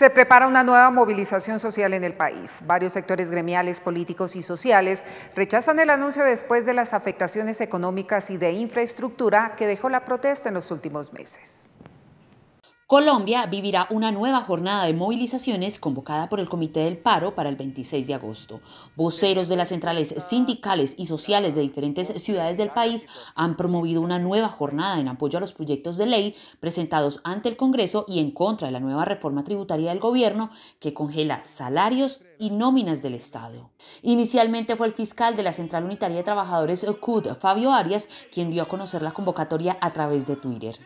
Se prepara una nueva movilización social en el país. Varios sectores gremiales, políticos y sociales rechazan el anuncio después de las afectaciones económicas y de infraestructura que dejó la protesta en los últimos meses. Colombia vivirá una nueva jornada de movilizaciones convocada por el Comité del Paro para el 26 de agosto. Voceros de las centrales sindicales y sociales de diferentes ciudades del país han promovido una nueva jornada en apoyo a los proyectos de ley presentados ante el Congreso y en contra de la nueva reforma tributaria del gobierno que congela salarios y nóminas del Estado. Inicialmente fue el fiscal de la Central Unitaria de Trabajadores CUD, Fabio Arias, quien dio a conocer la convocatoria a través de Twitter.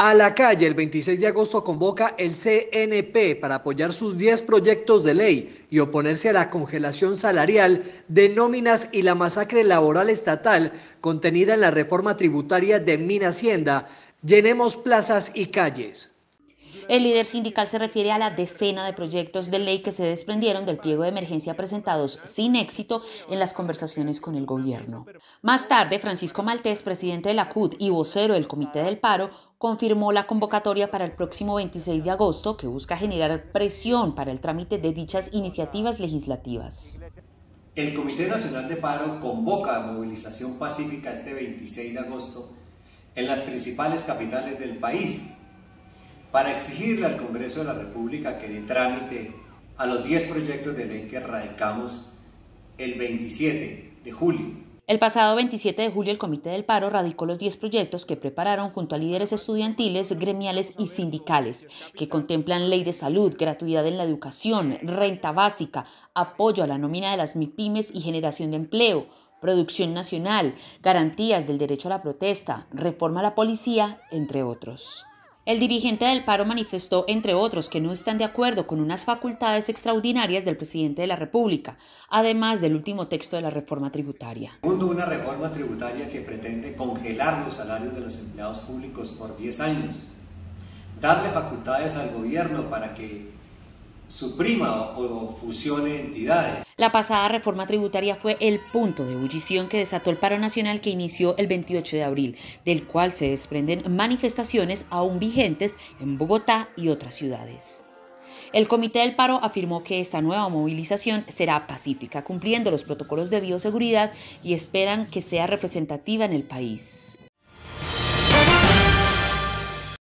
A la calle, el 26 de agosto convoca el CNP para apoyar sus 10 proyectos de ley y oponerse a la congelación salarial de nóminas y la masacre laboral estatal contenida en la reforma tributaria de Mina Hacienda. Llenemos plazas y calles. El líder sindical se refiere a la decena de proyectos de ley que se desprendieron del pliego de emergencia presentados sin éxito en las conversaciones con el gobierno. Más tarde, Francisco Maltés, presidente de la CUT y vocero del Comité del Paro, confirmó la convocatoria para el próximo 26 de agosto que busca generar presión para el trámite de dichas iniciativas legislativas. El Comité Nacional de Paro convoca a movilización pacífica este 26 de agosto en las principales capitales del país para exigirle al Congreso de la República que dé trámite a los 10 proyectos de ley que radicamos el 27 de julio el pasado 27 de julio el Comité del Paro radicó los 10 proyectos que prepararon junto a líderes estudiantiles, gremiales y sindicales, que contemplan ley de salud, gratuidad en la educación, renta básica, apoyo a la nómina de las MIPIMES y generación de empleo, producción nacional, garantías del derecho a la protesta, reforma a la policía, entre otros. El dirigente del paro manifestó, entre otros, que no están de acuerdo con unas facultades extraordinarias del presidente de la República, además del último texto de la reforma tributaria. Segundo, una reforma tributaria que pretende congelar los salarios de los empleados públicos por 10 años, darle facultades al gobierno para que suprima o, entidades. La pasada reforma tributaria fue el punto de ebullición que desató el paro nacional que inició el 28 de abril, del cual se desprenden manifestaciones aún vigentes en Bogotá y otras ciudades. El Comité del Paro afirmó que esta nueva movilización será pacífica, cumpliendo los protocolos de bioseguridad y esperan que sea representativa en el país.